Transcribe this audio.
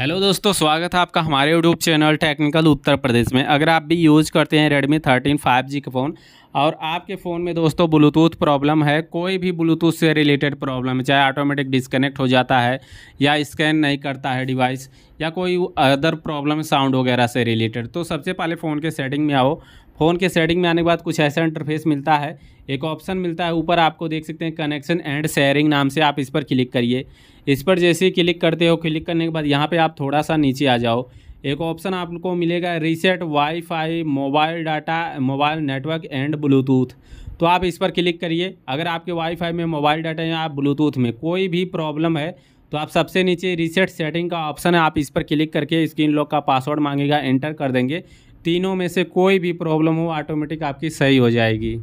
hello दोस्तों स्वागत है आपका हमारे YouTube channel technical Uttar Pradesh में अगर आप भी यूज़ करते हैं रेडमी थर्टीन फाइव जी का फ़ोन और आपके फ़ोन में दोस्तों ब्लूटूथ प्रॉब्लम है कोई भी ब्लूटूथ से रिलेटेड प्रॉब्लम है चाहे ऑटोमेटिक डिस्कनेक्ट हो जाता है या स्कैन नहीं करता है डिवाइस या कोई अदर प्रॉब्लम साउंड वगैरह से रिलेटेड तो सबसे पहले फ़ोन के सेटिंग में आओ फ़ोन के सेटिंग में आने के बाद कुछ ऐसा इंटरफेस मिलता है एक ऑप्शन मिलता है ऊपर आपको देख सकते हैं कनेक्शन एंड शेयरिंग नाम से आप इस पर क्लिक करिए इस पर जैसे ही क्लिक करते हो क्लिक करने के बाद यहाँ पर आप थोड़ा सा नीचे आ जाओ एक ऑप्शन आपको मिलेगा reset WiFi mobile data mobile network and Bluetooth तो आप इस पर क्लिक करिए अगर आपके वाईफाई में मोबाइल डाटा या ब्लूटूथ में कोई भी प्रॉब्लम है तो आप सबसे नीचे रीसेट सेटिंग का ऑप्शन है आप इस पर क्लिक करके स्क्रीन लॉक का पासवर्ड मांगेगा एंटर कर देंगे तीनों में से कोई भी प्रॉब्लम हो ऑटोमेटिक आपकी सही हो जाएगी